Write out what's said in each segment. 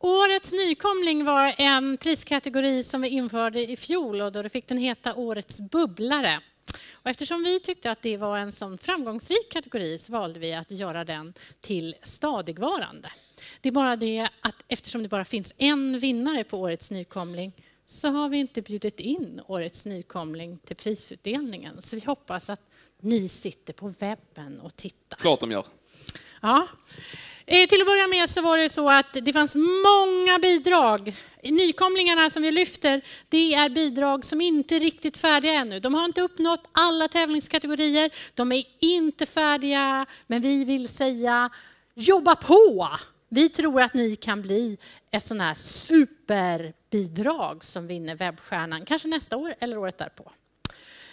Årets nykomling var en priskategori som vi införde i fjol och då fick den heta Årets bubblare. Och eftersom vi tyckte att det var en sån framgångsrik kategori så valde vi att göra den till stadigvarande. Det är bara det att eftersom det bara finns en vinnare på Årets nykomling så har vi inte bjudit in Årets nykomling till prisutdelningen. Så vi hoppas att ni sitter på webben och tittar. Klart de gör. Ja. Eh, till att börja med så var det så att det fanns många bidrag. Nykomlingarna som vi lyfter, det är bidrag som inte är riktigt färdiga ännu. De har inte uppnått alla tävlingskategorier, de är inte färdiga, men vi vill säga jobba på! Vi tror att ni kan bli ett sånt här superbidrag som vinner webbstjärnan, kanske nästa år eller året därpå.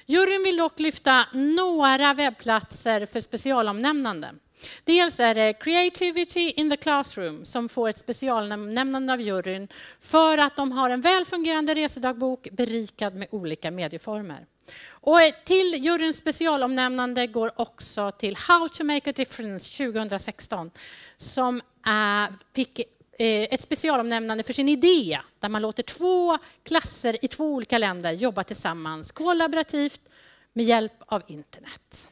Juryn vill dock lyfta några webbplatser för specialomnämnanden. Dels är det Creativity in the Classroom som får ett specialnämnande av juryn för att de har en välfungerande resedagbok berikad med olika medieformer. Och till juryns specialomnämnande går också till How to make a difference 2016 som fick eh, ett specialomnämnande för sin idé där man låter två klasser i två olika länder jobba tillsammans kollaborativt med hjälp av internet.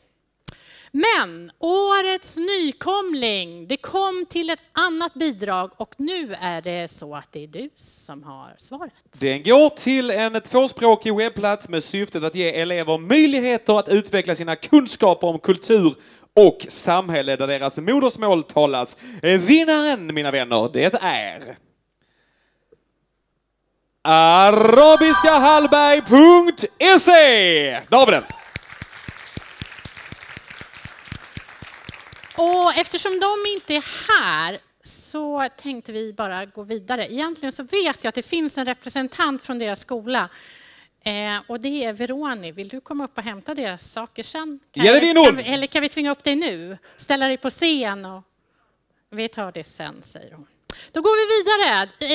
Men årets nykomling, det kom till ett annat bidrag och nu är det så att det är du som har svaret. Den går till en tvåspråkig webbplats med syftet att ge elever möjligheter att utveckla sina kunskaper om kultur och samhälle där deras modersmål talas. Eh, vinnaren, mina vänner, det är... Arabiskahallberg.se! Där har vi den! Och eftersom de inte är här så tänkte vi bara gå vidare. Egentligen så vet jag att det finns en representant från deras skola eh, och det är Veroni. Vill du komma upp och hämta deras saker sen? Kan vi, kan eller kan vi tvinga upp dig nu? Ställa dig på scen? Och... Vi tar det sen, säger hon. Då går vi vidare.